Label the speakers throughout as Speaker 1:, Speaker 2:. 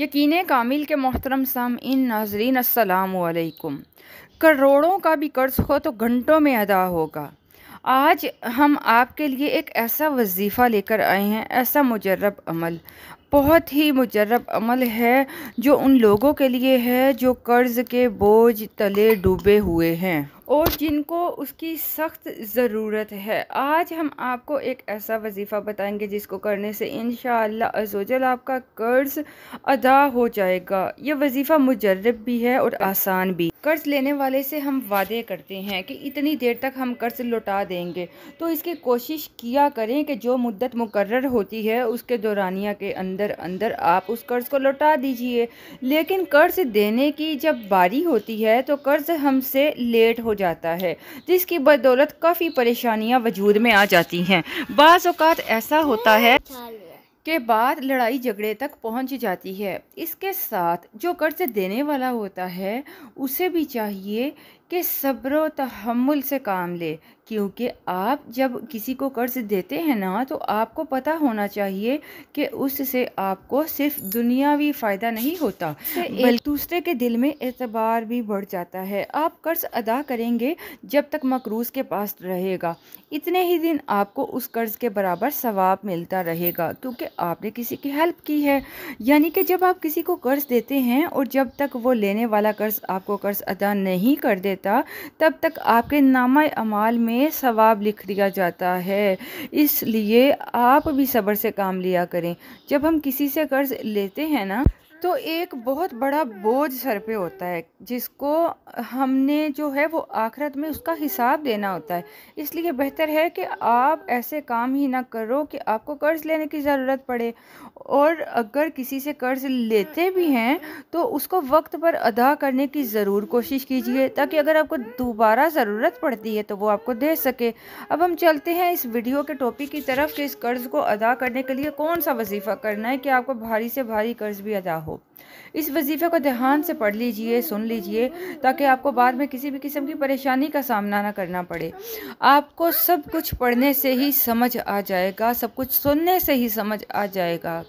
Speaker 1: यकीन कामिल के मोहतरम सम इन नाजरीन असलकुम करोड़ों का भी कर्ज हो तो घंटों में अदा होगा आज हम आपके लिए एक ऐसा वजीफ़ा लेकर आए हैं ऐसा मुजरब अमल बहुत ही मुजरब अमल है जो उन लोगों के लिए है जो कर्ज़ के बोझ तले डूबे हुए हैं और जिनको उसकी सख्त ज़रूरत है आज हम आपको एक ऐसा वजीफ़ा बताएंगे जिसको करने से इन शजोजल आपका कर्ज़ अदा हो जाएगा यह वजीफ़ा मुजरब भी है और आसान भी कर्ज़ लेने वाले से हम वादे करते हैं कि इतनी देर तक हम कर्ज़ लौटा देंगे तो इसकी कोशिश किया करें कि जो मुद्दत मुकर होती है उसके दौरानिया के अंदर अंदर अंदर आप उस कर्ज़ को लौटा दीजिए लेकिन कर्ज़ देने की जब बारी होती है तो कर्ज़ हमसे लेट हो जाता है जिसकी बदौलत काफ़ी परेशानियाँ वजूद में आ जाती हैं बाज़ात ऐसा होता है के बाद लड़ाई झगड़े तक पहुंच जाती है इसके साथ जो कर्ज देने वाला होता है उसे भी चाहिए कि सब्र तहमुल से काम ले क्योंकि आप जब किसी को कर्ज़ देते हैं ना तो आपको पता होना चाहिए कि उससे आपको सिर्फ दुनियावी फ़ायदा नहीं होता बल्कि दूसरे के दिल में एतबार भी बढ़ जाता है आप कर्ज़ अदा करेंगे जब तक मकरूज़ के पास रहेगा इतने ही दिन आपको उस कर्ज़ के बराबर सवाब मिलता रहेगा क्योंकि आपने किसी की हेल्प की है यानी कि जब आप किसी को कर्ज़ देते हैं और जब तक वो लेने वाला कर्ज़ आपको कर्ज़ अदा नहीं कर देता देता तब तक आपके नामा अमाल में सवाब लिख दिया जाता है इसलिए आप भी सब्र से काम लिया करें जब हम किसी से कर्ज़ लेते हैं ना तो एक बहुत बड़ा बोझ सर पे होता है जिसको हमने जो है वो आखिरत में उसका हिसाब देना होता है इसलिए बेहतर है कि आप ऐसे काम ही ना करो कि आपको कर्ज़ लेने की ज़रूरत पड़े और अगर किसी से कर्ज़ लेते भी हैं तो उसको वक्त पर अदा करने की ज़रूर कोशिश कीजिए ताकि अगर आपको दोबारा ज़रूरत पड़ती है तो वो आपको दे सके अब हम चलते हैं इस वीडियो के टॉपिक की तरफ कि इस कर्ज़ को अदा करने के लिए कौन सा वजीफ़ा करना है कि आपको भारी से भारी कर्ज़ भी अदा हो हो इस वजीफ़े को ध्यान से पढ़ लीजिए सुन लीजिए ताकि आपको बाद में किसी भी किस्म की परेशानी का सामना ना करना पड़े आपको सब कुछ पढ़ने से ही समझ आ जाएगा सब कुछ सुनने से ही समझ आ जाएगा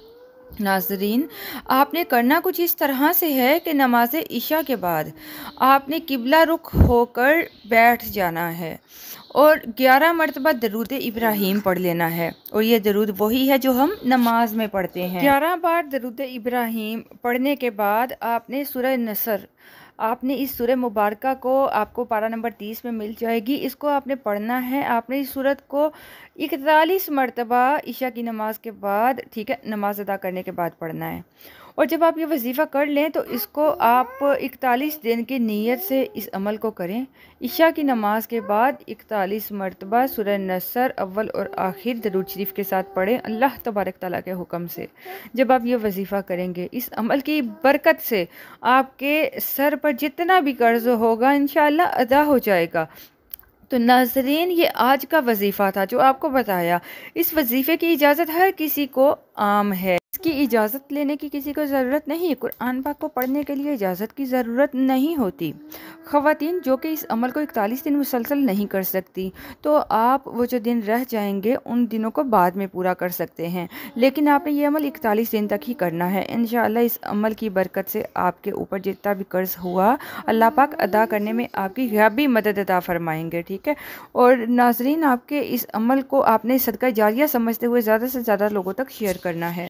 Speaker 1: नाजरीन आपने करना कुछ इस तरह से है कि नमाज इशा के बाद आपने किबला रुख होकर बैठ जाना है और ग्यारह मरतबा दरूद इब्राहिम पढ़ लेना है और ये दरूद वही है जो हम नमाज में पढ़ते हैं ग्यारह बार दरूद इब्राहिम पढ़ने के बाद आपने सुरह नसर आपने इस सूर्य मुबारक को आपको पारा नंबर तीस में मिल जाएगी इसको आपने पढ़ना है आपने इस सूरत को इकतालीस मरतबा ईशा की नमाज़ के बाद ठीक है नमाज़ अदा करने के बाद पढ़ना है और जब आप ये वजीफ़ा कर लें तो इसको आप इकतालीस दिन की नीयत से इस अमल को करें ईशा की नमाज के बाद इकतालीस मरतबा सुरह नसर अव्वल और आखिर दरूद शरीफ के साथ पढ़ें अल्लाह तबारक तला के हुक्म से जब आप ये वजीफ़ा करेंगे इस अमल की बरकत से आपके सर पर पर जितना भी कर्ज होगा इनशाला अदा हो जाएगा तो नाजरीन ये आज का वजीफ़ा था जो आपको बताया इस वजीफ़े की इजाज़त हर किसी को आम है की इजाज़त लेने की किसी को ज़रूरत नहीं कुरान पाक को पढ़ने के लिए इजाज़त की ज़रूरत नहीं होती ख़वातीन जो कि इस अमल को इकतालीस दिन मुसलसल नहीं कर सकती तो आप वो जो दिन रह जाएंगे उन दिनों को बाद में पूरा कर सकते हैं लेकिन आपने ये अमल इकतालीस दिन तक ही करना है इन इस अमल की बरकत से आपके ऊपर जितना भी कर्ज़ हुआ अल्लाह पाक अदा करने में आपकी गैबी मदद अदा फरमाएंगे ठीक है और नाजरीन आपके इस अमल को आपने सदका जारिया समझते हुए ज़्यादा से ज़्यादा लोगों तक शेयर करना है